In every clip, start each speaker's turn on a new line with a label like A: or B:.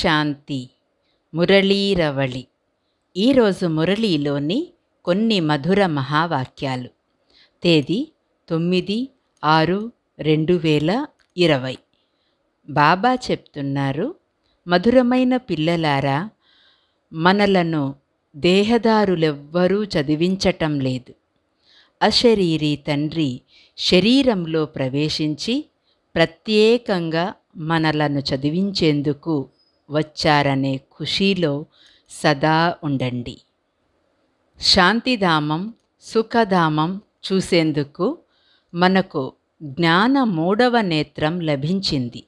A: శాంతి మురళీరవళి ఈరోజు మురళీలోని కొన్ని మధుర మహావాక్యాలు తేదీ తొమ్మిది ఆరు రెండు వేల ఇరవై బాబా చెప్తున్నారు మధురమైన పిల్లలారా మనలను దేహదారులెవ్వరూ చదివించటం లేదు అశరీరి తండ్రి శరీరంలో ప్రవేశించి ప్రత్యేకంగా మనలను చదివించేందుకు వచ్చారనే ఖుషీలో సదా ఉండండి శాంతిధామం సుఖధామం చూసేందుకు మనకు జ్ఞాన మూడవ నేత్రం లభించింది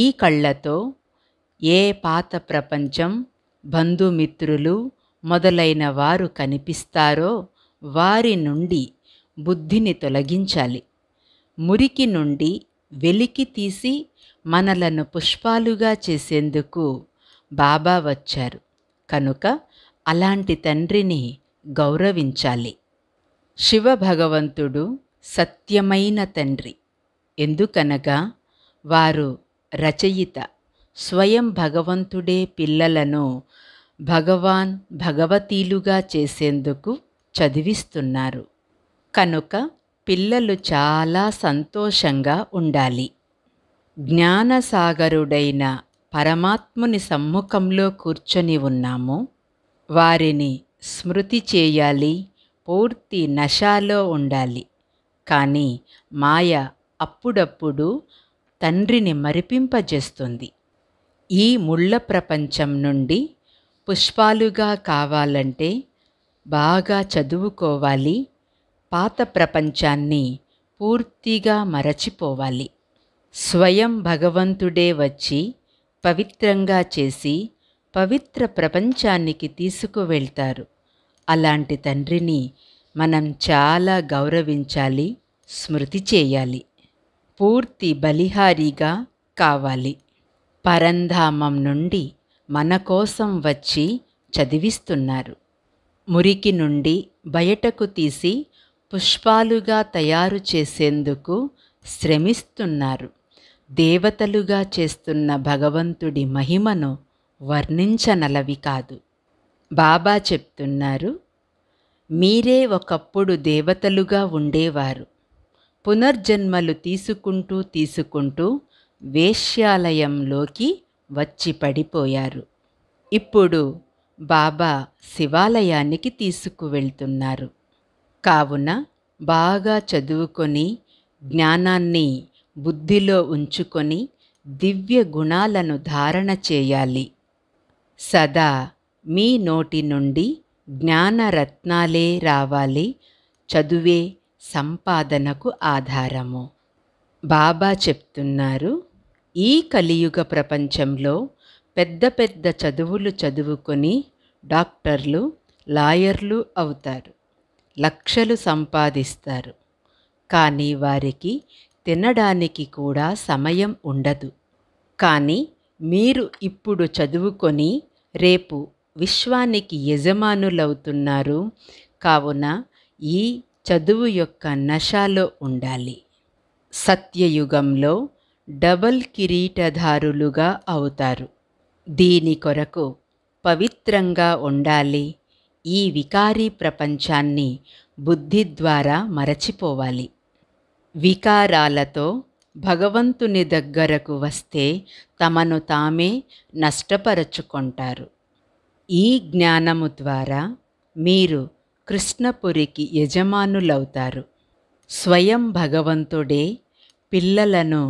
A: ఈ కళ్ళతో ఏ పాత ప్రపంచం బంధుమిత్రులు మొదలైన వారు కనిపిస్తారో వారి నుండి బుద్ధిని తొలగించాలి మురికి నుండి వెలికి తీసి మనలను పుష్పాలుగా చేసేందుకు బాబా వచ్చారు కనుక అలాంటి తండ్రిని గౌరవించాలి శివ భగవంతుడు సత్యమైన తండ్రి ఎందుకనగా వారు రచయిత స్వయం భగవంతుడే పిల్లలను భగవాన్ భగవతీలుగా చేసేందుకు చదివిస్తున్నారు కనుక పిల్లలు చాలా సంతోషంగా ఉండాలి జ్ఞానసాగరుడైన పరమాత్ముని సమ్ముఖంలో కూర్చొని ఉన్నాము వారిని స్మృతి చేయాలి పూర్తి నశాలో ఉండాలి కానీ మాయ అప్పుడప్పుడు తండ్రిని మరిపింపజేస్తుంది ఈ ముళ్ళ ప్రపంచం నుండి పుష్పాలుగా కావాలంటే బాగా చదువుకోవాలి పాత ప్రపంచాన్ని పూర్తిగా మరచిపోవాలి స్వయం భగవంతుడే వచ్చి పవిత్రంగా చేసి పవిత్ర ప్రపంచానికి తీసుకువెళ్తారు అలాంటి తండ్రిని మనం చాలా గౌరవించాలి స్మృతి చేయాలి పూర్తి బలిహారీగా కావాలి పరంధామం నుండి మన కోసం వచ్చి చదివిస్తున్నారు మురికి నుండి బయటకు తీసి పుష్పాలుగా తయారు చేసేందుకు శ్రమిస్తున్నారు దేవతలుగా చేస్తున్న భగవంతుడి మహిమను వర్ణించనలవి కాదు బాబా చెప్తున్నారు మీరే ఒకప్పుడు దేవతలుగా ఉండేవారు పునర్జన్మలు తీసుకుంటూ తీసుకుంటూ వేశ్యాలయంలోకి వచ్చి పడిపోయారు ఇప్పుడు బాబా శివాలయానికి తీసుకువెళ్తున్నారు కావున బాగా చదువుకొని జ్ఞానాన్ని బుద్ధిలో ఉంచుకొని దివ్య గుణాలను ధారణ చేయాలి సదా మీ నోటి నుండి జ్ఞానరత్నాలే రావాలి చదువే సంపాదనకు ఆధారము బాబా చెప్తున్నారు ఈ కలియుగ ప్రపంచంలో పెద్ద పెద్ద చదువులు చదువుకొని డాక్టర్లు లాయర్లు అవుతారు లక్షలు సంపాదిస్తారు కానీ వారికి తినడానికి కూడా సమయం ఉండదు కానీ మీరు ఇప్పుడు చదువుకొని రేపు విశ్వానికి యజమానులవుతున్నారు కావున ఈ చదువు యొక్క నశాలో ఉండాలి సత్యయుగంలో డబల్ కిరీటధారులుగా అవుతారు దీని కొరకు పవిత్రంగా ఉండాలి ఈ వికారీ ప్రపంచాన్ని బుద్ధి ద్వారా మరచిపోవాలి వికారాలతో భగవంతుని దగ్గరకు వస్తే తమను తామే నష్టపరచుకుంటారు ఈ జ్ఞానము ద్వారా మీరు కృష్ణపురికి యజమానులవుతారు స్వయం భగవంతుడే పిల్లలను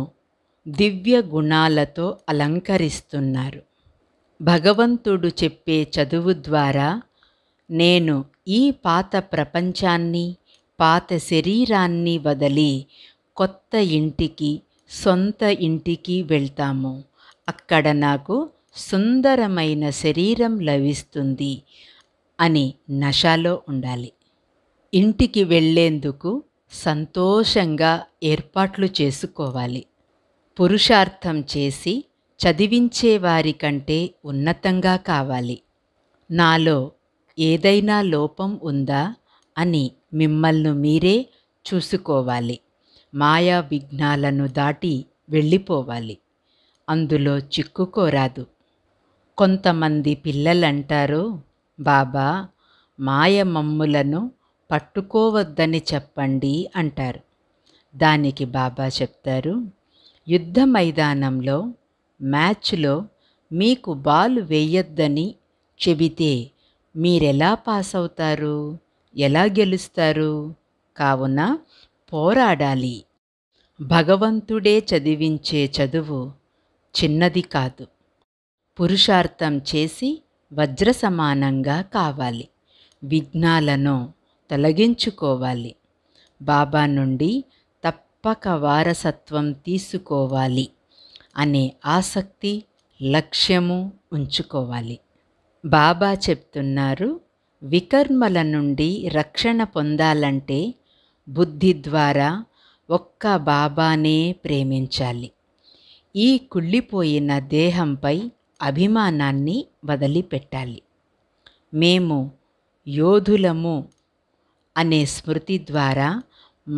A: దివ్య గుణాలతో అలంకరిస్తున్నారు భగవంతుడు చెప్పే చదువు ద్వారా నేను ఈ పాత ప్రపంచాన్ని పాత శరీరాన్ని వదిలి కొత్త ఇంటికి సొంత ఇంటికి వెళ్తాము అక్కడ నాకు సుందరమైన శరీరం లభిస్తుంది అని నషాలో ఉండాలి ఇంటికి వెళ్ళేందుకు సంతోషంగా ఏర్పాట్లు చేసుకోవాలి పురుషార్థం చేసి చదివించే వారి కంటే ఉన్నతంగా కావాలి నాలో ఏదైనా లోపం ఉందా అని మిమ్మల్ని మీరే చూసుకోవాలి మాయా విఘ్నాలను దాటి వెళ్ళిపోవాలి అందులో చిక్కుకోరాదు కొంతమంది పిల్లలంటారు బాబా మాయ మమ్ములను పట్టుకోవద్దని చెప్పండి అంటారు దానికి బాబా చెప్తారు యుద్ధ మైదానంలో మ్యాచ్లో మీకు బాల్ వేయొద్దని చెబితే మీరెలా పాస్ అవుతారు ఎలా గెలుస్తారు కావున పోరాడాలి భగవంతుడే చదివించే చదువు చిన్నది కాదు పురుషార్థం చేసి వజ్ర సమానంగా కావాలి విఘ్నాలను తొలగించుకోవాలి బాబా నుండి తప్పక వారసత్వం తీసుకోవాలి అనే ఆసక్తి లక్ష్యము ఉంచుకోవాలి బాబా చెప్తున్నారు వికర్మల నుండి రక్షణ పొందాలంటే బుద్ధి ద్వారా ఒక్క బాబానే ప్రేమించాలి ఈ కుళ్ళిపోయిన దేహంపై అభిమానాన్ని వదిలిపెట్టాలి మేము యోధులము అనే స్మృతి ద్వారా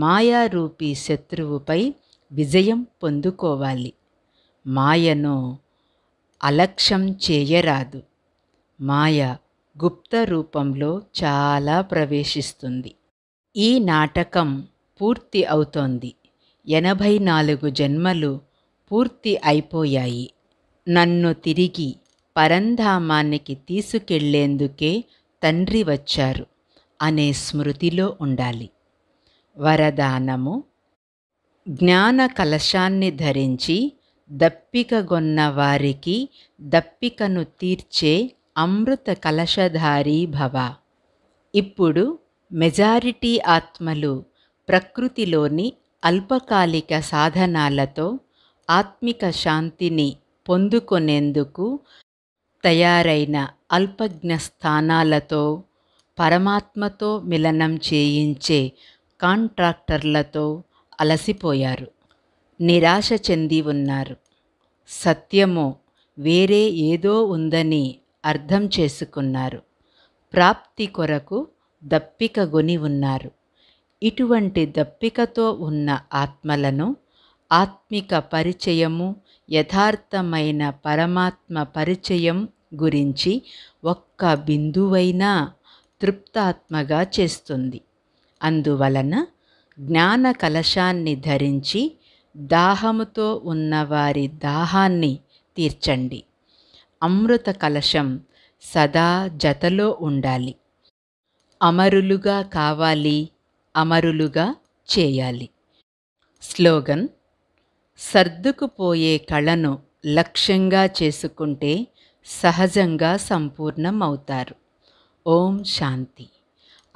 A: మాయారూపి శత్రువుపై విజయం పొందుకోవాలి మాయను అలక్ష్యం చేయరాదు మాయ గుప్త రూపంలో చాలా ప్రవేశిస్తుంది ఈ నాటకం పూర్తి అవుతోంది ఎనభై నాలుగు జన్మలు పూర్తి అయిపోయాయి నన్ను తిరిగి పరంధామానికి తీసుకెళ్లేందుకే తండ్రి వచ్చారు అనే స్మృతిలో ఉండాలి వరదానము జ్ఞాన కలశాన్ని ధరించి దప్పికగొన్న వారికి దప్పికను తీర్చే అమృత కలశధారీ భవ ఇప్పుడు మెజారిటీ ఆత్మలు ప్రకృతిలోని అల్పకాలిక సాధనాలతో ఆత్మిక శాంతిని పొందుకొనేందుకు తయారైన అల్పజ్ఞ స్థానాలతో పరమాత్మతో మిలనం చేయించే కాంట్రాక్టర్లతో అలసిపోయారు నిరాశ చెంది ఉన్నారు సత్యము వేరే ఏదో ఉందని అర్థం చేసుకున్నారు ప్రాప్తి కొరకు దప్పిక గొని ఉన్నారు ఇటువంటి దప్పికతో ఉన్న ఆత్మలను ఆత్మిక పరిచయము యథార్థమైన పరమాత్మ పరిచయం గురించి ఒక్క బిందువైనా తృప్తాత్మగా చేస్తుంది అందువలన జ్ఞాన కలశాన్ని ధరించి దాహముతో ఉన్నవారి దాహాన్ని తీర్చండి అమృత కలశం సదా జతలో ఉండాలి అమరులుగా కావాలి అమరులుగా చేయాలి స్లోగన్ సర్దుకుపోయే కళను లక్ష్యంగా చేసుకుంటే సహజంగా సంపూర్ణమవుతారు ఓం శాంతి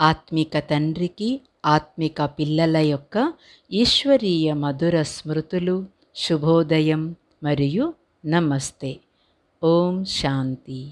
A: ఆత్మిక తండ్రికి ఆత్మిక పిల్లల యొక్క ఈశ్వరీయ మధుర స్మృతులు శుభోదయం మరియు నమస్తే ओम शांति